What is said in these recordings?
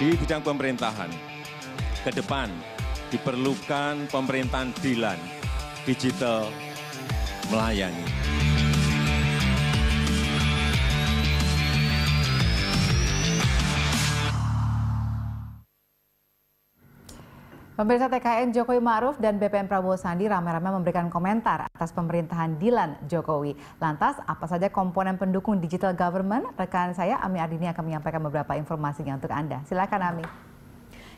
di bidang pemerintahan. Ke depan diperlukan pemerintahan dilan, digital melayani. Pemirsa TKN Jokowi Maruf dan BPN Prabowo Sandi ramai-ramai memberikan komentar atas pemerintahan Dilan Jokowi. Lantas, apa saja komponen pendukung digital government? Rekan saya Ami Ardini akan menyampaikan beberapa informasinya untuk Anda. Silakan Ami.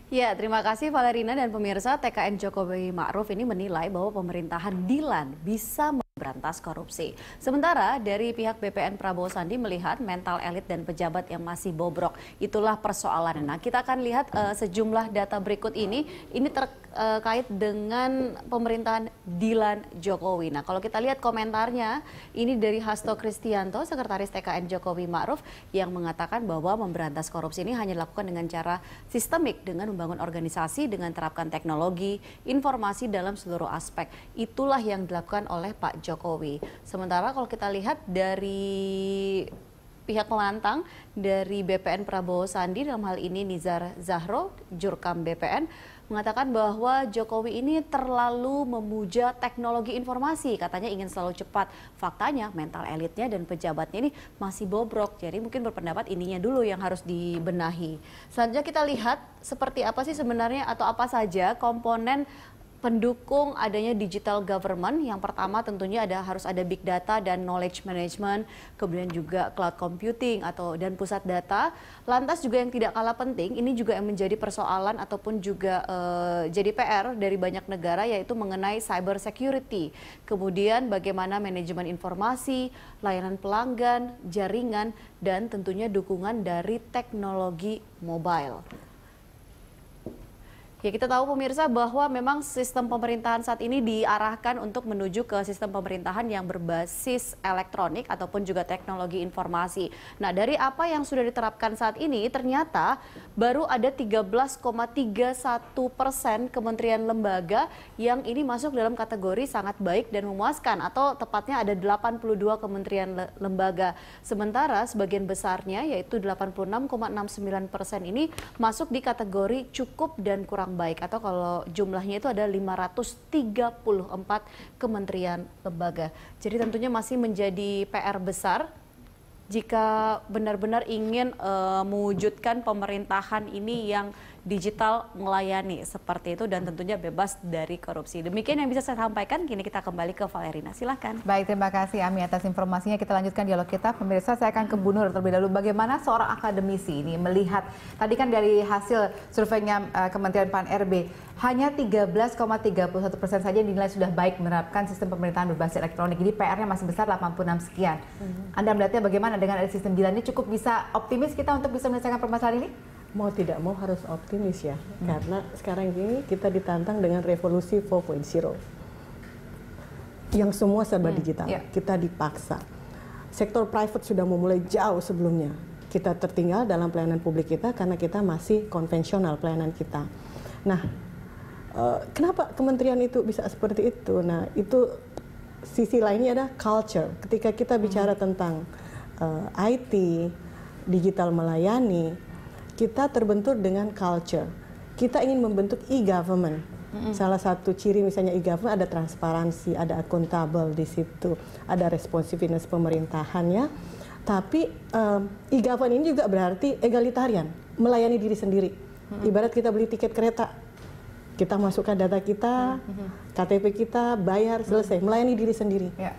Ya, terima kasih Valerina dan pemirsa TKN Jokowi Ma'ruf ini menilai bahwa pemerintahan Dilan bisa berantas korupsi. Sementara dari pihak BPN Prabowo Sandi melihat mental elit dan pejabat yang masih bobrok. Itulah persoalan. Nah, kita akan lihat uh, sejumlah data berikut ini. Ini terkait dengan pemerintahan Dilan Jokowi. Nah, kalau kita lihat komentarnya, ini dari Hasto Kristianto, Sekretaris TKN Jokowi Ma'ruf yang mengatakan bahwa memberantas korupsi ini hanya dilakukan dengan cara sistemik dengan membangun organisasi dengan terapkan teknologi, informasi dalam seluruh aspek. Itulah yang dilakukan oleh Pak Jokowi. Sementara kalau kita lihat dari pihak pelantang dari BPN Prabowo Sandi dalam hal ini Nizar Zahro, Jurkam BPN, mengatakan bahwa Jokowi ini terlalu memuja teknologi informasi. Katanya ingin selalu cepat. Faktanya mental elitnya dan pejabatnya ini masih bobrok. Jadi mungkin berpendapat ininya dulu yang harus dibenahi. Selanjutnya kita lihat seperti apa sih sebenarnya atau apa saja komponen pendukung adanya digital government. Yang pertama tentunya ada harus ada big data dan knowledge management, kemudian juga cloud computing atau dan pusat data. Lantas juga yang tidak kalah penting, ini juga yang menjadi persoalan ataupun juga eh, jadi PR dari banyak negara yaitu mengenai cyber security. Kemudian bagaimana manajemen informasi, layanan pelanggan, jaringan dan tentunya dukungan dari teknologi mobile. Ya kita tahu pemirsa bahwa memang sistem pemerintahan saat ini diarahkan untuk menuju ke sistem pemerintahan yang berbasis elektronik ataupun juga teknologi informasi. Nah dari apa yang sudah diterapkan saat ini ternyata baru ada 13,31 persen kementerian lembaga yang ini masuk dalam kategori sangat baik dan memuaskan atau tepatnya ada 82 kementerian lembaga. Sementara sebagian besarnya yaitu 86,69 persen ini masuk di kategori cukup dan kurang baik atau kalau jumlahnya itu ada 534 kementerian lembaga. Jadi tentunya masih menjadi PR besar jika benar-benar ingin uh, mewujudkan pemerintahan ini yang digital melayani seperti itu dan tentunya bebas dari korupsi. Demikian yang bisa saya sampaikan, kini kita kembali ke Valerina. Silahkan. Baik, terima kasih Ami atas informasinya. Kita lanjutkan dialog kita. Pemirsa, saya akan ke Bu Nur terlebih dahulu. Bagaimana seorang akademisi ini melihat, tadi kan dari hasil surveinya eh, Kementerian Pan-RB, hanya 13,31 persen saja dinilai sudah baik menerapkan sistem pemerintahan berbasis elektronik. Jadi PR-nya masih besar 86 sekian. Mhm. Anda melihatnya bagaimana dengan sistem dilan ini cukup bisa optimis kita untuk bisa menyelesaikan permasalahan ini? mau tidak mau harus optimis ya hmm. karena sekarang ini kita ditantang dengan revolusi 4.0 yang semua serba hmm. digital yeah. kita dipaksa sektor private sudah memulai jauh sebelumnya kita tertinggal dalam pelayanan publik kita karena kita masih konvensional pelayanan kita nah eh, kenapa kementerian itu bisa seperti itu nah itu sisi lainnya ada culture ketika kita bicara hmm. tentang uh, eh, IT digital melayani kita terbentur dengan culture. Kita ingin membentuk e-government. Mm-hmm. Salah satu ciri misalnya e-government ada transparansi, ada akuntabel di situ, ada responsiveness pemerintahannya. Tapi um, e-government ini juga berarti egalitarian, melayani diri sendiri. Mm-hmm. Ibarat kita beli tiket kereta, kita masukkan data kita, mm-hmm. KTP kita, bayar selesai, mm-hmm. melayani diri sendiri. Yeah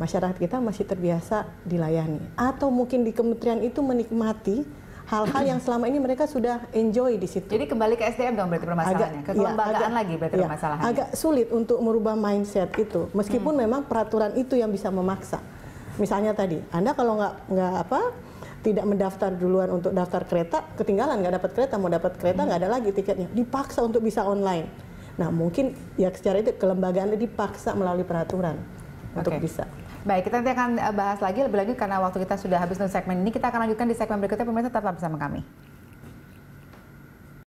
masyarakat kita masih terbiasa dilayani atau mungkin di kementerian itu menikmati hal-hal yang selama ini mereka sudah enjoy di situ. Jadi kembali ke SDM dong berarti permasalahannya, agak, ke iya, kelembagaan ya, lagi berarti ya, permasalahannya. Agak sulit untuk merubah mindset itu, meskipun hmm. memang peraturan itu yang bisa memaksa. Misalnya tadi, Anda kalau nggak nggak apa tidak mendaftar duluan untuk daftar kereta, ketinggalan nggak dapat kereta, mau dapat kereta nggak hmm. ada lagi tiketnya, dipaksa untuk bisa online. Nah mungkin ya secara itu kelembagaan dipaksa melalui peraturan okay. untuk bisa. Baik, kita nanti akan eh, bahas lagi lebih lanjut karena waktu kita sudah habis untuk segmen ini. Kita akan lanjutkan di segmen berikutnya. Pemirsa tetap bersama kami.